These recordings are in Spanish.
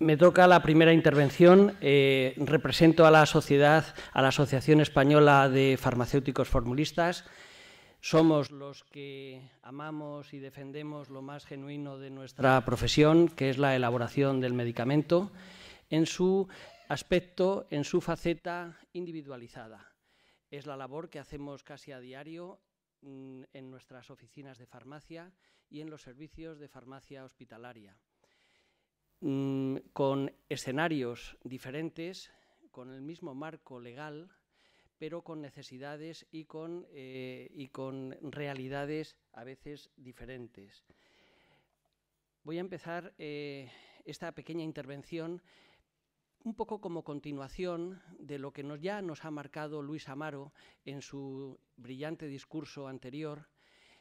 Me toca la primera intervención. Eh, represento a la sociedad, a la Asociación Española de Farmacéuticos Formulistas. Somos los que amamos y defendemos lo más genuino de nuestra profesión, que es la elaboración del medicamento, en su aspecto, en su faceta individualizada. Es la labor que hacemos casi a diario mm, en nuestras oficinas de farmacia y en los servicios de farmacia hospitalaria. Mm, con escenarios diferentes, con el mismo marco legal, pero con necesidades y con, eh, y con realidades a veces diferentes. Voy a empezar eh, esta pequeña intervención un poco como continuación de lo que nos, ya nos ha marcado Luis Amaro en su brillante discurso anterior,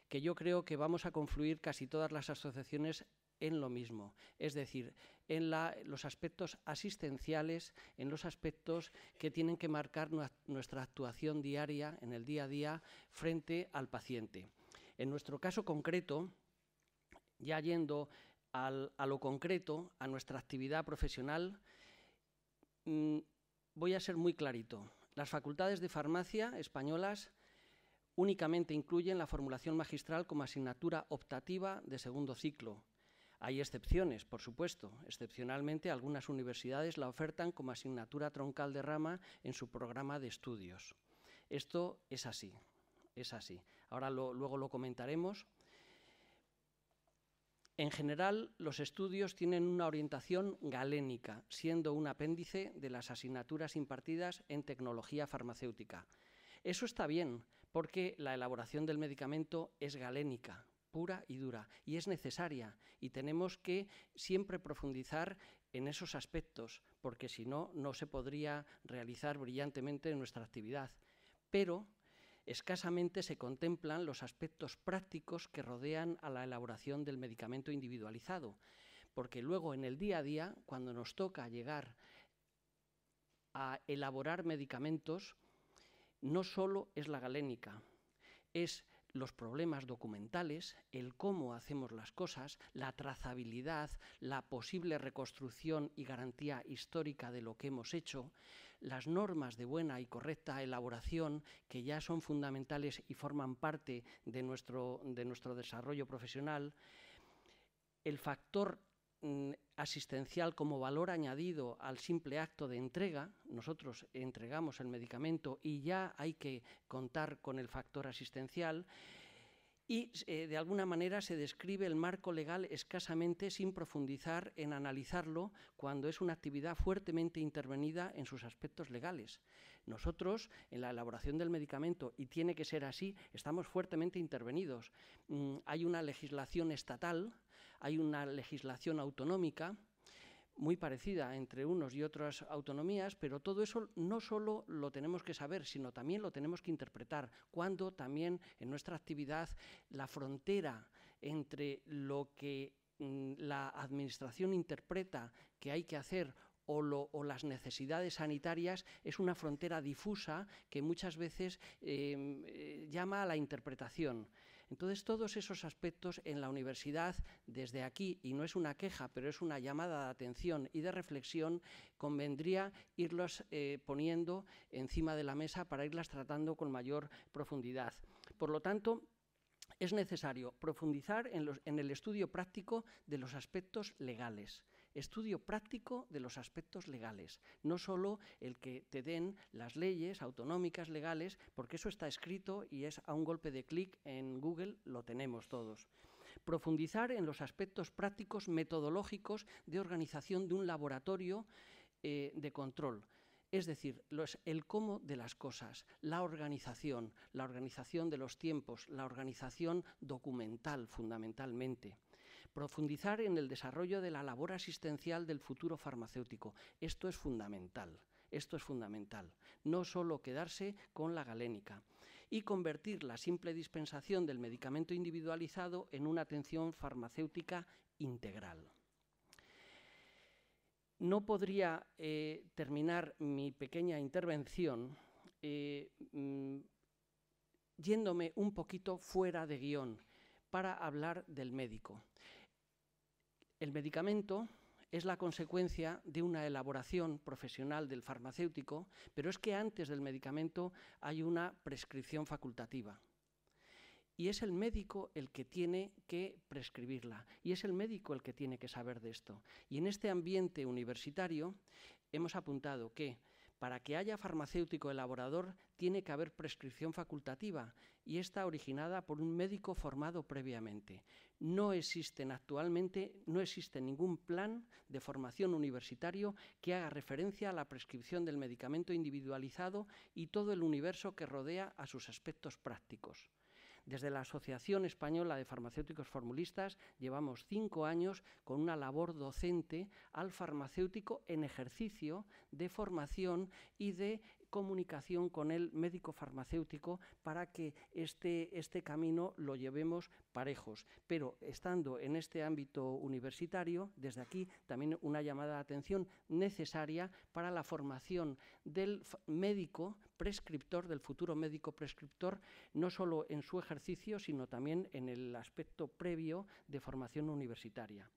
que yo creo que vamos a confluir casi todas las asociaciones en lo mismo, es decir, en los aspectos asistenciales, en los aspectos que tienen que marcar nuestra actuación diaria, en el día a día, frente al paciente. En nuestro caso concreto, ya yendo a lo concreto, a nuestra actividad profesional, mm, voy a ser muy clarito. Las facultades de farmacia españolas únicamente incluyen la formulación magistral como asignatura optativa de segundo ciclo hay excepciones, por supuesto. Excepcionalmente, algunas universidades la ofertan como asignatura troncal de rama en su programa de estudios. Esto es así, es así. Ahora luego lo comentaremos. En general, los estudios tienen una orientación galénica, siendo un apéndice de las asignaturas impartidas en tecnología farmacéutica. Eso está bien, porque la elaboración del medicamento es galénica, y dura, y es necesaria, y tenemos que siempre profundizar en esos aspectos, porque si no, no se podría realizar brillantemente nuestra actividad. Pero escasamente se contemplan los aspectos prácticos que rodean a la elaboración del medicamento individualizado, porque luego en el día a día, cuando nos toca llegar a elaborar medicamentos, no solo es la galénica, es los problemas documentales, el cómo hacemos las cosas, la trazabilidad, la posible reconstrucción y garantía histórica de lo que hemos hecho, las normas de buena y correcta elaboración, que ya son fundamentales y forman parte de nuestro, de nuestro desarrollo profesional, el factor Mm, asistencial como valor añadido al simple acto de entrega, nosotros entregamos el medicamento y ya hay que contar con el factor asistencial, y eh, de alguna manera se describe el marco legal escasamente sin profundizar en analizarlo cuando es una actividad fuertemente intervenida en sus aspectos legales. Nosotros, en la elaboración del medicamento, y tiene que ser así, estamos fuertemente intervenidos. Mm, hay una legislación estatal hay una legislación autonómica muy parecida entre unos y otras autonomías, pero todo eso no solo lo tenemos que saber, sino también lo tenemos que interpretar, cuando también en nuestra actividad la frontera entre lo que mm, la administración interpreta que hay que hacer o, las necesidades sanitarias es una frontera difusa que muchas veces em, eh, llama a la interpretación. Entonces, todos esos aspectos en la universidad, desde aquí, y no es una queja, pero es una llamada de atención y de reflexión, convendría irlos eh, poniendo encima de la mesa para irlas tratando con mayor profundidad. Por lo tanto, es necesario profundizar en el estudio práctico de los aspectos legales estudio práctico de los aspectos legales, no solo el que te den las leyes autonómicas legales, porque eso está escrito y es a un golpe de clic en Google, lo tenemos todos. Profundizar en los aspectos prácticos metodológicos de organización de un laboratorio eh, de control. Es decir, el cómo de las cosas, la organización, la organización de los tiempos, la organización documental fundamentalmente. Profundizar en el desarrollo de la labor asistencial del futuro farmacéutico. Esto es fundamental. Esto es fundamental. No solo quedarse con la galénica. Y convertir la simple dispensación del medicamento individualizado en una atención farmacéutica integral. No podría eh, terminar mi pequeña intervención eh, mm, yéndome un poquito fuera de guión para hablar del médico. El medicamento es la consecuencia de una elaboración profesional del farmacéutico, pero es que antes del medicamento hay una prescripción facultativa. Y es el médico el que tiene que prescribirla, y es el médico el que tiene que saber de esto. Y en este ambiente universitario hemos apuntado que para que haya farmacéutico elaborador tiene que haber prescripción facultativa y está originada por un médico formado previamente. No existen actualmente, no existe ningún plan de formación universitario que haga referencia a la prescripción del medicamento individualizado y todo el universo que rodea a sus aspectos prácticos. Desde la Asociación Española de Farmacéuticos Formulistas llevamos cinco años con una labor docente al farmacéutico en ejercicio de formación y de comunicación con el médico farmacéutico para que este, este camino lo llevemos parejos. Pero estando en este ámbito universitario, desde aquí también una llamada de atención necesaria para la formación del médico prescriptor, del futuro médico prescriptor, no solo en su ejercicio, sino también en el aspecto previo de formación universitaria.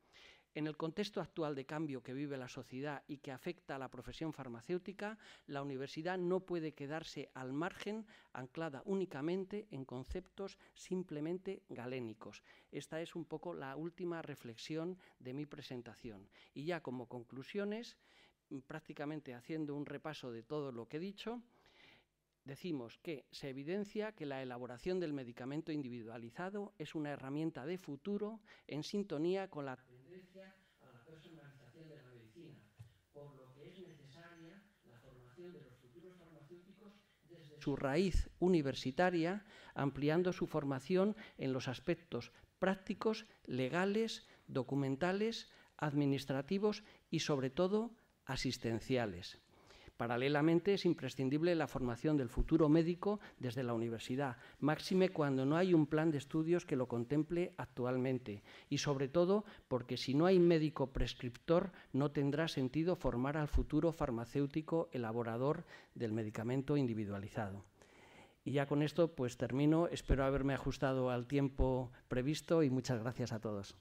En el contexto actual de cambio que vive la sociedad y que afecta a la profesión farmacéutica, la universidad no puede quedarse al margen, anclada únicamente en conceptos simplemente galénicos. Esta es un poco la última reflexión de mi presentación. Y ya como conclusiones, prácticamente haciendo un repaso de todo lo que he dicho, decimos que se evidencia que la elaboración del medicamento individualizado es una herramienta de futuro en sintonía con la de la medicina, por lo que es necesaria la formación de los futuros farmacéuticos desde su raíz universitaria, ampliando su formación en los aspectos prácticos, legales, documentales, administrativos y sobre todo asistenciales. Paralelamente, es imprescindible la formación del futuro médico desde la universidad, máxime cuando no hay un plan de estudios que lo contemple actualmente, y sobre todo porque si no hay médico prescriptor, no tendrá sentido formar al futuro farmacéutico elaborador del medicamento individualizado. Y ya con esto pues termino. Espero haberme ajustado al tiempo previsto y muchas gracias a todos.